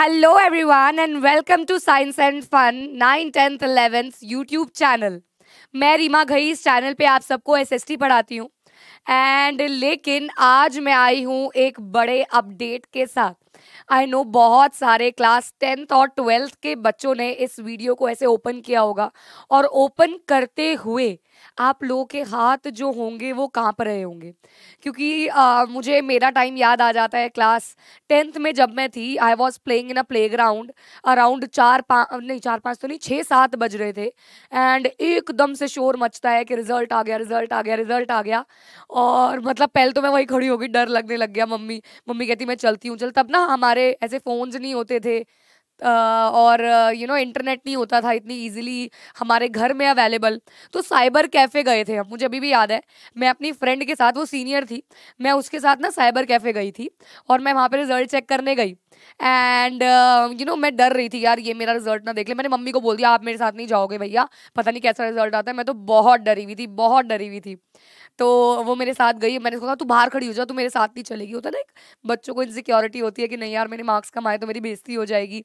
hello everyone and welcome to science and fun nine tenth eleventh YouTube channel मैं रीमा घई इस channel पे आप सबको एसएसटी पढ़ाती हूँ एंड लेकिन आज मैं आई हूँ एक बड़े अपडेट के साथ आई नो बहुत सारे क्लास टेंथ और ट्वेल्थ के बच्चों ने इस वीडियो को ऐसे ओपन किया होगा और ओपन करते हुए आप लोगों के हाथ जो होंगे वो काँप रहे होंगे क्योंकि आ, मुझे मेरा टाइम याद आ जाता है क्लास टेंथ में जब मैं थी I was playing in a playground around चार पाँच नहीं चार पाँच तो नहीं छः सात बज रहे थे एंड एकदम से शोर मचता है कि रिजल्ट आ गया रिजल्ट आ गया रिजल्ट आ गया और मतलब पहले तो मैं वही खड़ी होगी डर लगने लग गया मम्मी मम्मी कहती मैं चलती हूँ चल तब ना हमारे ऐसे फ़ोन्स नहीं होते थे और यू नो इंटरनेट नहीं होता था इतनी इजीली हमारे घर में अवेलेबल तो साइबर कैफ़े गए थे हम मुझे अभी भी याद है मैं अपनी फ्रेंड के साथ वो सीनियर थी मैं उसके साथ ना साइबर कैफ़े गई थी और मैं वहाँ पर रिजल्ट चेक करने गई एंड यू नो मैं डर रही थी यार ये मेरा रिजल्ट ना देख ले मैंने मम्मी को बोल दिया आप मेरे साथ नहीं जाओगे भैया पता नहीं कैसा रिजल्ट आता है मैं तो बहुत डरी हुई थी बहुत डरी हुई थी तो वो मेरे साथ गई मैंने उसको कहा तू बाहर खड़ी हो जा तू मेरे साथ नहीं चलेगी होता ना एक बच्चों को इनसिक्योरिटी होती है कि नहीं यार मैंने मार्क्स कमाए तो मेरी बेजती हो जाएगी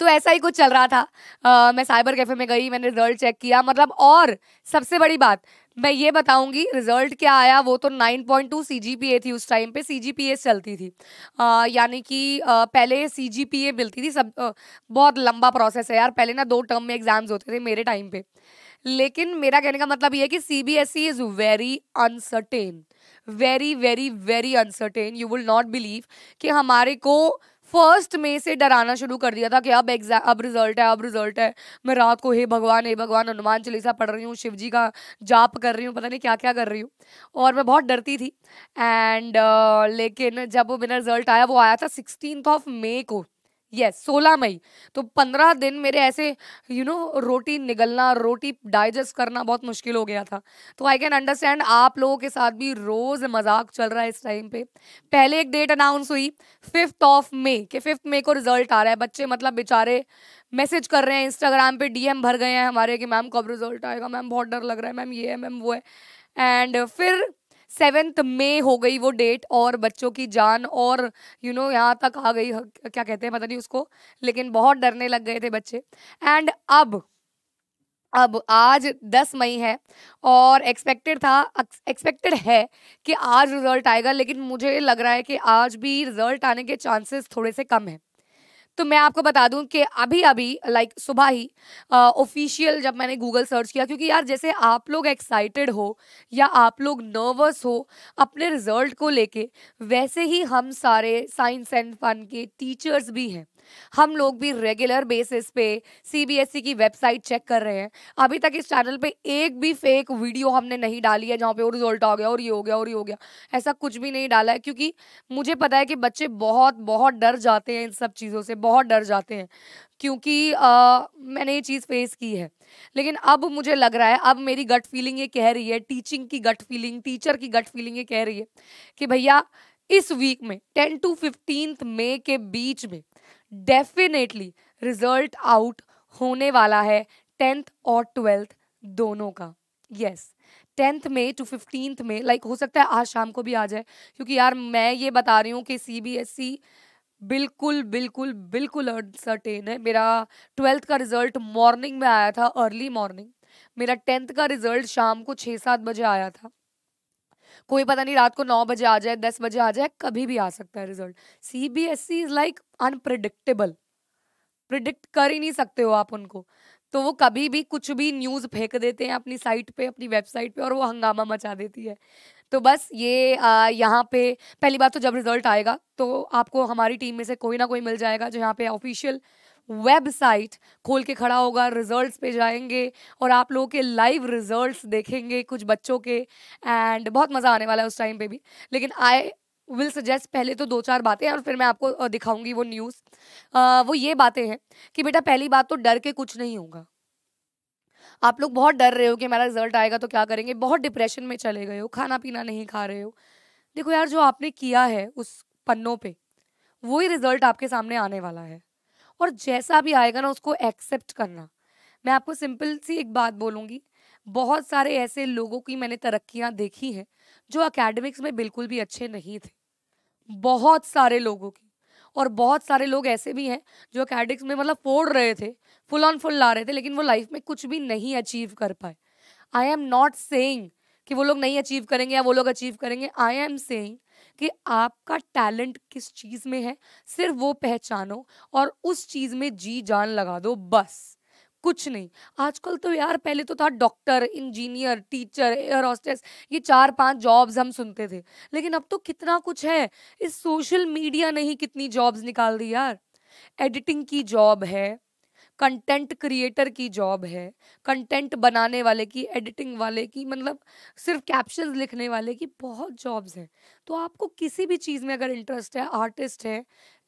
तो ऐसा ही कुछ चल रहा था आ, मैं साइबर कैफ़े में गई मैंने रिजल्ट चेक किया मतलब और सबसे बड़ी बात मैं ये बताऊंगी रिजल्ट क्या आया वो तो 9.2 पॉइंट थी उस टाइम पे सी चलती थी यानी कि पहले सी मिलती थी सब आ, बहुत लंबा प्रोसेस है यार पहले ना दो टर्म में एग्जाम्स होते थे मेरे टाइम पे लेकिन मेरा कहने का मतलब ये है कि C B S E is very uncertain very very very uncertain you will not believe कि हमारे को फर्स्ट मे से डराना शुरू कर दिया था कि अब एग्जाम अब रिजल्ट है अब रिजल्ट है मैं रात को हे भगवान हे भगवान हनुमान चालीसा पढ़ रही हूँ शिव जी का जाप कर रही हूँ पता नहीं क्या क्या कर रही हूँ और मैं बहुत डरती थी एंड uh, लेकिन जब वो मेरा रिजल्ट आया वो आया था सिक्सटीन ऑफ मे को यस सोलह मई तो पंद्रह दिन मेरे ऐसे यू you नो know, रोटी निगलना रोटी डाइजेस्ट करना बहुत मुश्किल हो गया था तो आई कैन अंडरस्टैंड आप लोगों के साथ भी रोज़ मजाक चल रहा है इस टाइम पे पहले एक डेट अनाउंस हुई फिफ्थ ऑफ मे कि फिफ्थ मे को रिजल्ट आ रहा है बच्चे मतलब बेचारे मैसेज कर रहे हैं इंस्टाग्राम पे डीएम भर गए हैं हमारे कि मैम कब रिजल्ट आएगा मैम बहुत डर लग रहा है मैम ये है मैम वो है एंड फिर सेवेंथ मे हो गई वो डेट और बच्चों की जान और यू नो यहाँ तक आ गई क्या कहते हैं पता नहीं उसको लेकिन बहुत डरने लग गए थे बच्चे एंड अब अब आज 10 मई है और एक्सपेक्टेड था एक्सपेक्टेड है कि आज रिजल्ट आएगा लेकिन मुझे लग रहा है कि आज भी रिजल्ट आने के चांसेस थोड़े से कम हैं तो मैं आपको बता दूं कि अभी अभी लाइक सुबह ही ऑफिशियल जब मैंने गूगल सर्च किया क्योंकि यार जैसे आप लोग एक्साइटेड हो या आप लोग नर्वस हो अपने रिजल्ट को लेके वैसे ही हम सारे साइंस एंड फन के टीचर्स भी हैं हम लोग भी रेगुलर बेसिस पे सीबीएसई e की वेबसाइट चेक कर रहे हैं अभी तक इस चैनल पे एक भी फेक वीडियो हमने नहीं डाली है जहाँ पे रिजल्ट आ गया और ये हो गया और ये हो गया ऐसा कुछ भी नहीं डाला है क्योंकि मुझे पता है कि बच्चे बहुत बहुत डर जाते हैं इन सब चीज़ों से बहुत डर जाते हैं क्योंकि आ, मैंने ये चीज़ फेस की है लेकिन अब मुझे लग रहा है अब मेरी गट फीलिंग ये कह रही है टीचिंग की गट फीलिंग टीचर की गट फीलिंग ये कह रही है कि भैया इस वीक में टेन टू फिफ्टीन मई के बीच में डेफिनेटली रिजल्ट आउट होने वाला है टेंथ और ट्वेल्थ दोनों का यस टेंथ में टू फिफ्टींथ में लाइक हो सकता है आज शाम को भी आ जाए क्योंकि यार मैं ये बता रही हूँ कि सी बी एस ई बिल्कुल बिल्कुल बिल्कुल अनसर्टेन है मेरा ट्वेल्थ का रिजल्ट मॉर्निंग में आया था अर्ली मॉर्निंग मेरा टेंथ का रिजल्ट शाम को छः सात बजे आया था कोई पता नहीं रात को नौ बजे आ जाए दस बजे आ जाए कभी भी आ सकता है result C B S C is like unpredictable predict कर ही नहीं सकते हो आप उनको तो वो कभी भी कुछ भी न्यूज़ फेंक देते हैं अपनी साइट पे अपनी वेबसाइट पे और वो हंगामा मचा देती है तो बस ये यहाँ पे पहली बात तो जब रिज़ल्ट आएगा तो आपको हमारी टीम में से कोई ना कोई मिल जाएगा जो यहाँ पे ऑफिशियल वेबसाइट खोल के खड़ा होगा रिजल्ट्स पे जाएंगे और आप लोगों के लाइव रिजल्ट्स देखेंगे कुछ बच्चों के एंड बहुत मज़ा आने वाला है उस टाइम पे भी लेकिन आई विल सजेस्ट पहले तो दो चार बातें और फिर मैं आपको दिखाऊंगी वो न्यूज़ वो ये बातें हैं कि बेटा पहली बात तो डर के कुछ नहीं होगा आप लोग बहुत डर रहे हो कि मेरा रिजल्ट आएगा तो क्या करेंगे बहुत डिप्रेशन में चले गए हो खाना पीना नहीं खा रहे हो देखो यार जो आपने किया है उस पन्नों पे वही रिजल्ट आपके सामने आने वाला है और जैसा भी आएगा ना उसको एक्सेप्ट करना मैं आपको सिंपल सी एक बात बोलूँगी बहुत सारे ऐसे लोगों की मैंने तरक्कियाँ देखी हैं जो अकेडमिक्स में बिल्कुल भी अच्छे नहीं थे बहुत सारे लोगों की और बहुत सारे लोग ऐसे भी हैं जो अकेडमिक्स में मतलब फोड़ रहे थे फुल ऑन फुल ला रहे थे लेकिन वो लाइफ में कुछ भी नहीं अचीव कर पाए आई एम नॉट सेइंग कि वो लोग नहीं अचीव करेंगे या वो लोग अचीव करेंगे आई एम सेइंग कि आपका टैलेंट किस चीज़ में है सिर्फ वो पहचानो और उस चीज़ में जी जान लगा दो बस कुछ नहीं आजकल तो यार पहले तो था doctor engineer teacher air hostess ये चार पांच जॉब्स हम सुनते थे लेकिन अब तो कितना कुछ है इस सोशल मीडिया ने ही कितनी जॉब्स निकाल दी यार एडिटिंग की जॉब है कंटेंट क्रिएटर की जॉब है कंटेंट बनाने वाले की एडिटिंग वाले की मतलब सिर्फ कैप्शन लिखने वाले की बहुत जॉब्स हैं तो आपको किसी भी चीज़ में अगर इंटरेस्ट है आर्टिस्ट है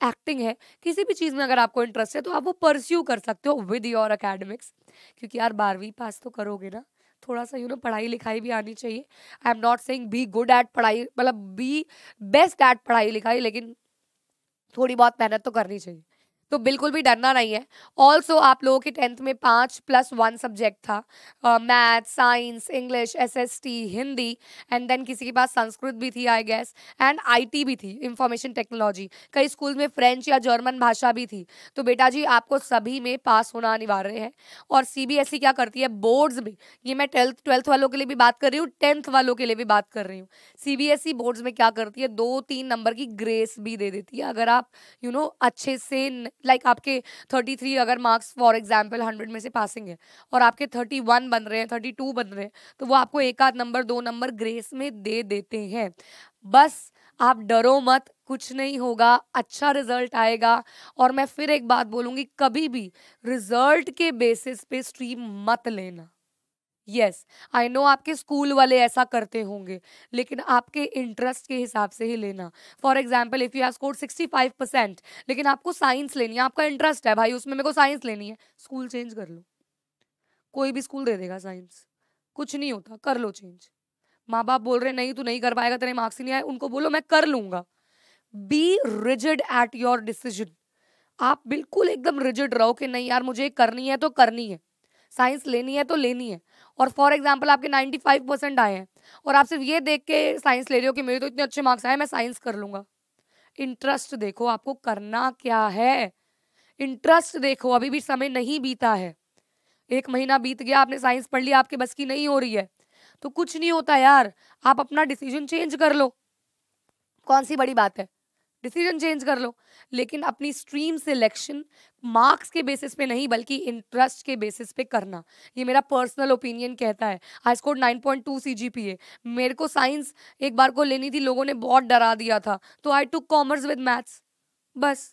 एक्टिंग है किसी भी चीज़ में अगर आपको इंटरेस्ट है तो आप वो परस्यू कर सकते हो विद योर अकेडमिक्स क्योंकि यार बारहवीं पास तो करोगे ना थोड़ा सा यू नो पढ़ाई लिखाई भी आनी चाहिए I am not saying be good at पढ़ाई मतलब बी बेस्ट एट पढ़ाई लिखाई लेकिन थोड़ी बहुत मेहनत तो करनी चाहिए तो बिल्कुल भी डरना नहीं है ऑल्सो आप लोगों के टेंथ में पाँच प्लस वन सब्जेक्ट था math science English SST Hindi and then किसी के पास संस्कृत भी थी आई गैस एंड आईटी भी थी इंफॉर्मेशन टेक्नोलॉजी कई स्कूल में फ्रेंच या जर्मन भाषा भी थी तो बेटा जी आपको सभी में पास होना अनिवार्य है और ई e क्या करती है बोर्ड्स में ये मैं ट्वेल्थ ट्वेल्थ वालों के लिए भी बात कर रही हूँ टेंथ वालों के लिए भी बात कर रही हूँ ई बोर्ड्स e में क्या करती है दो तीन नंबर की ग्रेस भी दे देती है अगर आप यू you नो know, अच्छे से लाइक आपके थर्टी थ्री अगर मार्क्स फॉर एग्जाम्पल हंड्रेड में से पासिंग है और आपके थर्टी वन बन रहे हैं थर्टी टू बन रहे हैं तो वो आपको एक आध नंबर दो नंबर ग्रेस में दे देते हैं बस आप डरो मत कुछ नहीं होगा अच्छा रिजल्ट आएगा और मैं फिर एक बात बोलूँगी कभी भी रिजल्ट के बेसिस पे स्ट्रीम मत लेना यस आई नो आपके स्कूल वाले ऐसा करते होंगे लेकिन आपके इंटरेस्ट के हिसाब से ही लेना for example if you have score sixty five percent लेकिन आपको साइंस लेनी है आपका इंटरेस्ट है भाई उसमें मेरे को साइंस लेनी है स्कूल चेंज कर लो कोई भी स्कूल दे देगा साइंस कुछ नहीं होता कर लो चेंज माँ बाप बोल रहे नहीं तू नहीं कर पाएगा तेरे मार्क्स नहीं आए उनको बोलो मैं कर लूंगा be rigid at your decision आप बिल्कुल एकदम रिजिड रहो कि नहीं यार मुझे करनी है तो करनी है साइंस लेनी है तो लेनी है और फॉर एग्जाम्पल आपके नाइन्टी फाइव परसेंट आए हैं और आप सिर्फ ये देख के साइंस ले रहे हो कि मेरे तो इतने अच्छे मार्क्स आए मैं साइंस कर लूँगा इंटरेस्ट देखो आपको करना क्या है इंटरेस्ट देखो अभी भी समय नहीं बीता है एक महीना बीत गया आपने साइंस पढ़ लिया आपके बस की नहीं हो रही है तो कुछ नहीं होता यार आप अपना डिसीजन चेंज कर लो कौन सी बड़ी बात है डिसीजन चेंज कर लो लेकिन अपनी स्ट्रीम सिलेक्शन मार्क्स के बेसिस पे नहीं बल्कि इंटरेस्ट के बेसिस पे करना ये मेरा पर्सनल ओपिनियन कहता है आई स्कोर 9.2 पॉइंट टू मेरे को साइंस एक बार को लेनी थी लोगों ने बहुत डरा दिया था तो I took commerce with maths बस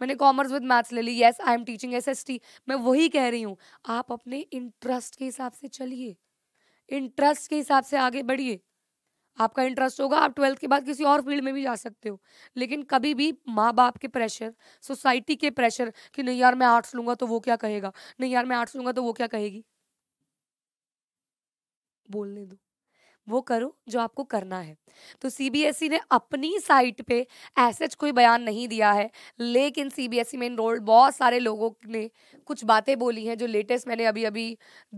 मैंने कॉमर्स विद मैथ्स ले ली yes I am teaching S S T मैं वही कह रही हूँ आप अपने इंटरेस्ट के हिसाब से चलिए इंटरेस्ट के हिसाब से आगे बढ़िए आपका इंटरेस्ट होगा आप ट्वेल्थ के बाद किसी और फील्ड में भी जा सकते हो लेकिन कभी भी माँ बाप के प्रेशर सोसाइटी के प्रेशर कि नहीं यार मैं आर्ट्स लूंगा तो वो क्या कहेगा नहीं यार मैं आर्ट्स लूंगा तो वो क्या कहेगी बोलने दो वो करो जो आपको करना है तो सीबीएसई e ने अपनी साइट पे ऐसे कोई बयान नहीं दिया है लेकिन सीबीएसई e में इनरोल्ड बहुत सारे लोगों ने कुछ बातें बोली हैं जो लेटेस्ट मैंने अभी अभी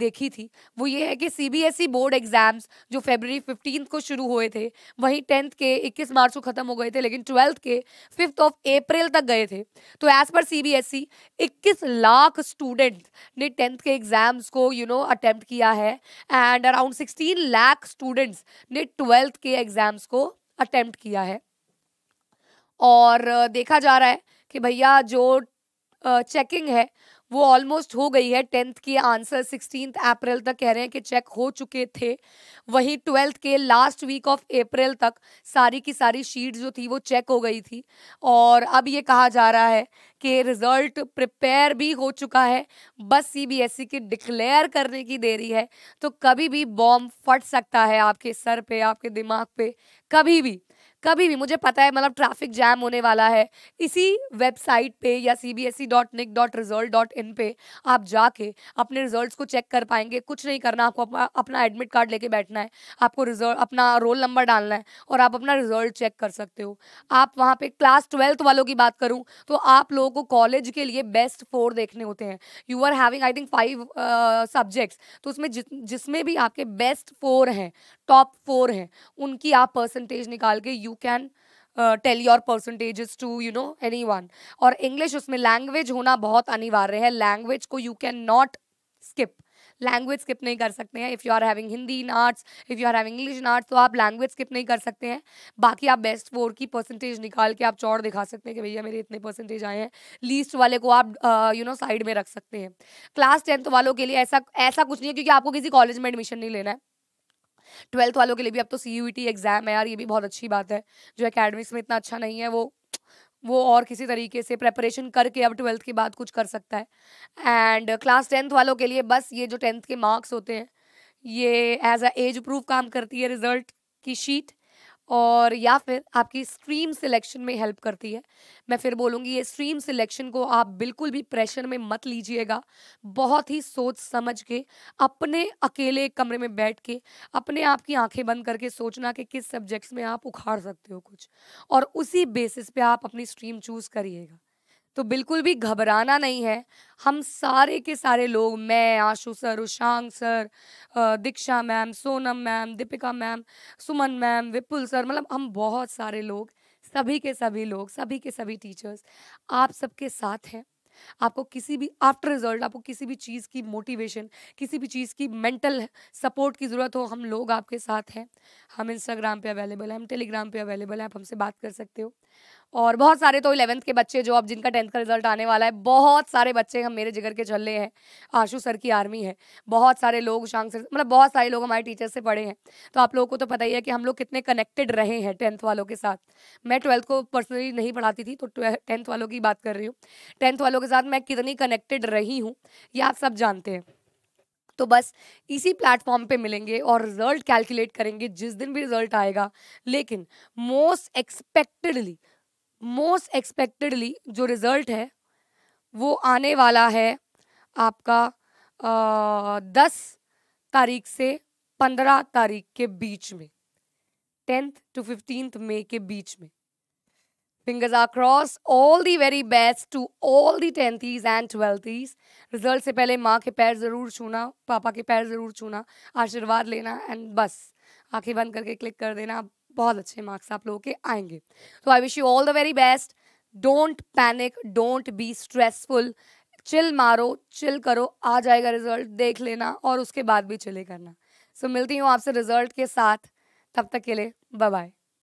देखी थी वो ये है कि सीबीएसई बोर्ड एग्जाम्स जो फेबररी फिफ्टीन को शुरू हुए थे वहीं टेंथ के इक्कीस मार्च को ख़त्म हो गए थे लेकिन ट्वेल्थ के फिफ्थ ऑफ अप्रैल तक गए थे तो एज़ पर सी बी एस ई इक्कीस लाख स्टूडेंट ने टेंथ के एग्ज़ाम्स को यू नो अटैम्प्ट किया है and around sixteen lakh student students ने ट्वेल्थ के एग्ज़ाम्स को अटेम्प्ट किया है और देखा जा रहा है कि भैया जो चेकिंग है वो ऑलमोस्ट हो गई है टेंथ की आंसर सिक्सटीन अप्रैल तक कह रहे हैं कि चेक हो चुके थे वहीं ट्वेल्थ के लास्ट वीक ऑफ अप्रैल तक सारी की सारी शीट जो थी वो चेक हो गई थी और अब ये कहा जा रहा है कि रिज़ल्ट प्रिपेयर भी हो चुका है बस सीबीएसई e की डिक्लेयर करने की देरी है तो कभी भी बॉम्ब फट सकता है आपके सर पे आपके दिमाग पे कभी भी कभी भी मुझे पता है मतलब ट्रैफिक जैम होने वाला है इसी वेबसाइट पे या C B S E dot nic dot result dot in पे आप जाके अपने रिजल्ट को चेक कर पाएंगे कुछ नहीं करना आपको अपना एडमिट कार्ड लेके बैठना है आपको रिजल्ट अपना रोल नंबर डालना है और आप अपना रिजल्ट चेक कर सकते हो आप वहाँ पे क्लास ट्वेल्थ वालों की बात करूँ तो आप लोगों को कॉलेज के लिए बेस्ट फोर देखने होते हैं you are having I think five subjects तो उसमें जिसमें भी आपके बेस्ट फोर हैं टॉप फोर है उनकी आप परसेंटेज निकाल के you can tell your percentages to you know any one और इंग्लिश उसमें लैंग्वेज होना बहुत अनिवार्य है लैंग्वेज को you can not skip language skip नहीं कर सकते हैं if you are having Hindi in arts if you are having English in arts तो आप लैंग्वेज स्किप नहीं कर सकते हैं बाकी आप बेस्ट फोर की परसेंटेज निकाल के आप चौड़ दिखा सकते हैं कि भैया मेरे इतने परसेंटेज आए हैं लीस्ट वाले को आप यू नो साइड में रख सकते हैं क्लास टेंथ वालों के लिए ऐसा ऐसा कुछ नहीं है क्योंकि आपको किसी कॉलेज में एडमिशन नहीं लेना है ट्वेल्थ वालों के लिए भी अब तो सी यू एग्ज़ाम है यार ये भी बहुत अच्छी बात है जो अकेडमिक्स में इतना अच्छा नहीं है वो वो और किसी तरीके से प्रेपरेशन करके अब ट्वेल्थ के बाद कुछ कर सकता है एंड क्लास टेंथ वालों के लिए बस ये जो टेंथ के मार्क्स होते हैं ये एज अ एज प्रूफ काम करती है रिजल्ट की शीट और या फिर आपकी स्ट्रीम सिलेक्शन में हेल्प करती है मैं फिर बोलूँगी ये स्ट्रीम सिलेक्शन को आप बिल्कुल भी प्रेशर में मत लीजिएगा बहुत ही सोच समझ के अपने अकेले कमरे में बैठ के अपने आप की आंखें बंद करके सोचना कि किस सब्जेक्ट्स में आप उखाड़ सकते हो कुछ और उसी बेसिस पे आप अपनी स्ट्रीम चूज़ करिएगा तो बिल्कुल भी घबराना नहीं है हम सारे के सारे लोग मैं Ashu sir Ushang sir Diksha ma'am Sonam ma'am Deepika ma'am Suman ma'am Vipul sir मतलब हम बहुत सारे लोग सभी के सभी लोग सभी के सभी टीचर्स आप सबके साथ हैं आपको किसी भी आफ्टर रिजल्ट आपको किसी भी चीज़ की मोटिवेशन किसी भी चीज़ की मेंटल सपोर्ट की ज़रूरत हो हम लोग आपके साथ हैं हम इंस्टाग्राम पे अवेलेबल हैं हम टेलीग्राम पे अवेलेबल हैं आप हमसे बात कर सकते हो और बहुत सारे तो इलेवंथ के बच्चे जो अब जिनका टेंथ का रिजल्ट आने वाला है बहुत सारे बच्चे हम मेरे जिगर के झल्ले हैं आशू सर की आर्मी है बहुत सारे लोग शांग से मतलब बहुत सारे लोग हमारे टीचर से पढ़े हैं तो आप लोगों को तो पता ही है कि हम लोग कितने कनेक्टेड रहे हैं टेंथ वालों के साथ मैं ट्वेल्थ को पर्सनली नहीं पढ़ाती थी तो टेंथ वालों की बात कर रही हूँ टेंथ वालों के साथ मैं कितनी कनेक्टेड रही हूँ ये आप सब जानते हैं तो बस इसी प्लेटफॉर्म पे मिलेंगे और रिजल्ट कैलकुलेट करेंगे जिस दिन भी रिजल्ट आएगा लेकिन मोस्ट एक्सपेक्टेडली मोस्ट एक्सपेक्टेडली जो रिज़ल्ट है वो आने वाला है आपका आ, दस तारीख से पंद्रह तारीख के बीच में टेंथ टू फिफ्टींथ मे के बीच में fingers are cross all the very best to all the tenthies and twelfthies result से पहले माँ के पैर ज़रूर छूना पापा के पैर ज़रूर छूना आशीर्वाद लेना एंड बस आंखें बंद करके क्लिक कर देना बहुत अच्छे मार्क्स आप लोगों के आएंगे तो I wish you all the very best don't panic don't be stressful chill मारो चिल करो आ जाएगा रिजल्ट देख लेना और उसके बाद भी चिले करना सो so, मिलती हूँ आपसे रिजल्ट के साथ तब तक के लिए बाय बाय